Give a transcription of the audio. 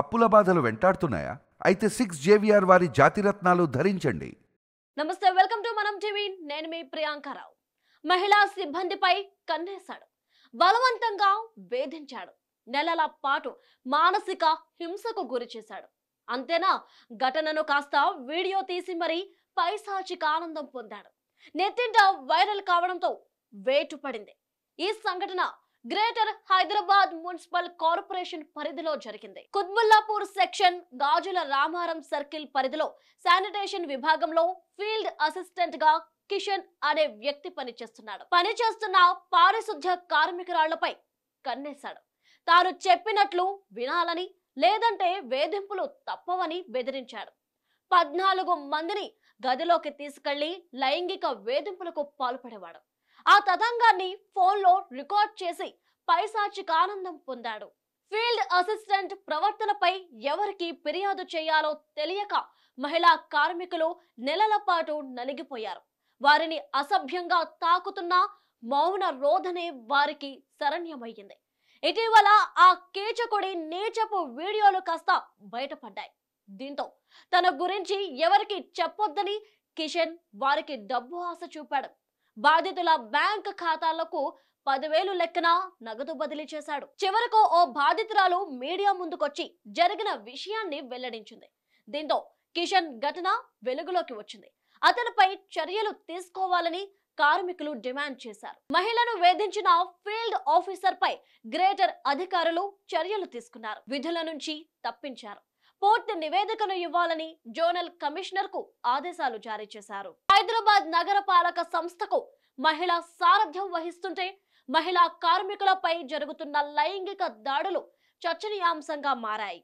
అప్పుల బాధలు వెంటాడుతున్నాయా అయితే సిక్స్ జేవిఆర్ వారి జాతిరత్నాలు ధరించండి నమస్తే వెల్కమ్ టు మనం టీవీ నేను మీ రావు మహిళా సిబ్బందిపై కన్నేశాడు బలవంతంగా వేధించాడు నెలల పాటు మానసిక హింసకు గురి చేశాడు అంతేనా ఘటనను కాస్త వీడియో తీసి మరీ పైసాచిక ఆనందం పొందాడు నెత్తింట వైరల్ కావడంతో వేటు పడింది ఈ సంఘటన గ్రేటర్ హైదరాబాద్ మున్సిపల్ కార్పొరేషన్ పరిధిలో జరిగింది కుత్బుల్లాపూర్ సెక్షన్ గాజుల రామారం సర్కిల్ పరిధిలో శానిటేషన్ విభాగంలో ఫీల్డ్ అసిస్టెంట్ గా కిషన్ అనే వ్యక్తి పనిచేస్తున్నాడు పనిచేస్తున్న పారిశుద్ధ్య కార్మికురాళ్లపై కన్నేశాడు తాను చెప్పినట్లు వినాలని లేదంటే వేధింపులు తప్పవని బెదిరించాడు పద్నాలుగు మందిని గదిలోకి తీసుకెళ్లి లైంగిక వేధింపులకు పాల్పడేవాడు ఆ తతంగాన్ని ఫోన్లో రికార్డ్ చేసి పైశాచిక ఆనందం పొందాడు ఫీల్డ్ అసిస్టెంట్ ప్రవర్తనపై ఎవరికి ఫిర్యాదు చేయాలో తెలియక మహిళా కార్మికులు నెలల పాటు నలిగిపోయారు వారిని అసభ్యంగా తాకుతున్న మౌన రోధనే వారికి శరణ్యమయ్యింది ఇటీవల ఆ కీచకుడి నీచపు వీడియోలు కాస్త బయటపడ్డాయి దీంతో తన గురించి ఎవరికి చెప్పొద్దని కిషన్ వారికి డబ్బు ఆశ చూపాడు బాధితుల బ్యాంక్ ఖాతాలకు పదివేలు లెక్కన నగదు బదిలీ చేశాడు చివరకు ఓ బాధితురాలు మీడియా ముందుకొచ్చి జరిగిన విషయాన్ని వెల్లడించింది దీంతో కిషన్ ఘటన వెలుగులోకి వచ్చింది అతనిపై చర్యలు తీసుకోవాలని కార్మికులు డిమాండ్ చేశారు మహిళను వేధించిన ఫీల్డ్ ఆఫీసర్ పై గ్రేటర్ అధికారులు చర్యలు తీసుకున్నారు విధుల నుంచి తప్పించారు పూర్తి నివేదికను ఇవ్వాలని జోనల్ కమిషనర్ కు ఆదేశాలు జారీ చేశారు హైదరాబాద్ నగరపాలక సంస్థకు మహిళా సారథ్యం వహిస్తుంటే మహిళా కార్మికులపై జరుగుతున్న లైంగిక దాడులు చర్చనీయాంశంగా మారాయి